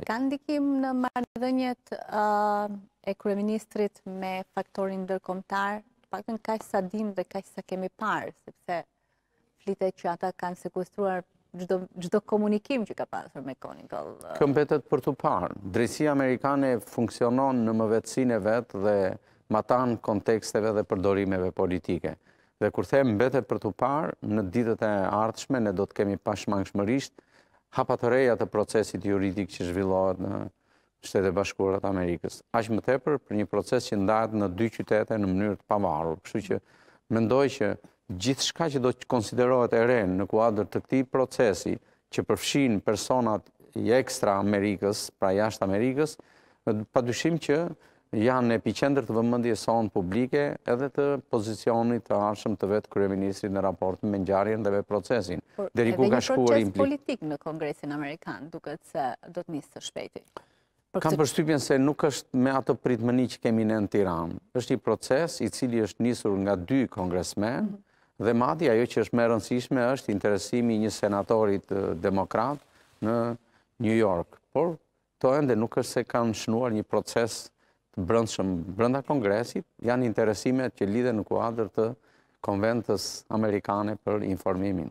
Ka ndikim në mardhënjet uh, e kreministrit me faktorin ndërkomtar, pak në kaj sa dim dhe kaj sa kemi parë, sepse flite që ata kanë sekustruar gjdo komunikim që ka pasur me koni. Uh. Këmpetet për të parë. drejtësia Amerikane funksionon në më e vetë dhe matan konteksteve dhe përdorimeve politike. Dhe kur themë mbetet për të parë, në ditët e ardhshme, ne do të kemi pashmangshmërisht, hapa të reja të procesit juridik që zhvillohet në shtete bashkurat Amerikës. Ashë më tepër për një proces që ndajtë në dy qytete në mënyrë të pavarur. Kështu që mendoj që gjithë shka që do të konsiderohet e renë në kuadrë të këti procesi që përfshin personat i ekstra Amerikës, pra jashtë Amerikës, pa dyshim që janë në epicendrë të vëmëndje sonë publike edhe të pozicionit të arshëm të vetë kërë ministri në raport me njarjen dhe me procesin. Por edhe një proces politik në Kongresin Amerikan, duke të se do të njështë të shpejti. Kam përstupjen se nuk është me ato pritmëni që kemi në në Tiran. është i proces i cili është njësur nga dy kongresmen mhm. dhe madhja ajo që është me rëndësishme është interesimi një senatorit demokrat në New York. Por to ende nuk është se kanë shnuar një proces brëndshëm brënda kongresit, janë interesimet që lidhe në kuadrë të konventës amerikane për informimin.